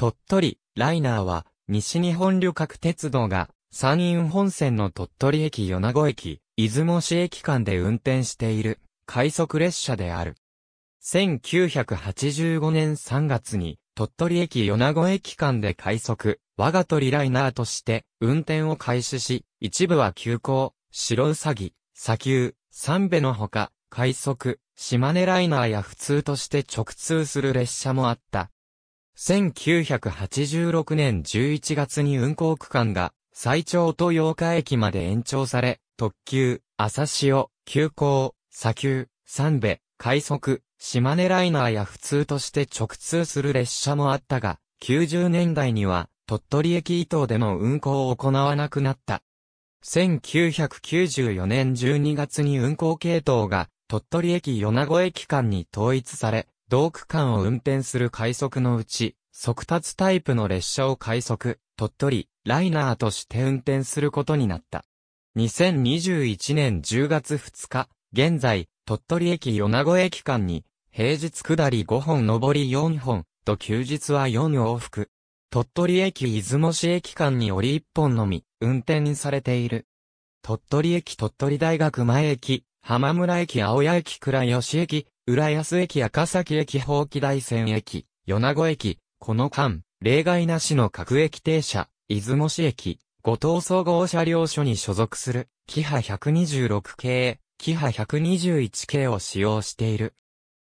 鳥取、ライナーは、西日本旅客鉄道が、山陰本線の鳥取駅米子駅、出雲市駅間で運転している、快速列車である。1985年3月に、鳥取駅米子駅間で快速、我が鳥ライナーとして、運転を開始し、一部は急行、白うさぎ、砂丘、三部のほか、快速、島根ライナーや普通として直通する列車もあった。1986年11月に運行区間が最長と八日駅まで延長され、特急、朝潮、急行、砂丘、三部、快速、島根ライナーや普通として直通する列車もあったが、90年代には鳥取駅伊東でも運行を行わなくなった。1994年12月に運行系統が鳥取駅米子駅間に統一され、同区間を運転する快速のうち、速達タイプの列車を快速、鳥取、ライナーとして運転することになった。2021年10月2日、現在、鳥取駅米子駅間に、平日下り5本上り4本、と休日は4往復。鳥取駅出雲市駅間に折り1本のみ、運転されている。鳥取駅鳥取大学前駅、浜村駅青谷駅倉吉駅、浦安駅赤崎駅放棄大線駅、米子駅、この間、例外なしの各駅停車、出雲市駅、五島総合車両所に所属する、キハ126系、キハ121系を使用している。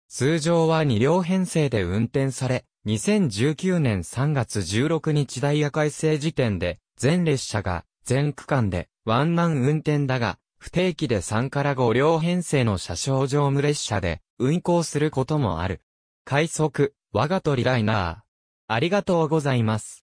通常は2両編成で運転され、2019年3月16日ダイヤ改正時点で、全列車が、全区間で、ワンマン運転だが、不定期で3から5両編成の車掌乗務列車で運行することもある。快速、我が鳥ライナー。ありがとうございます。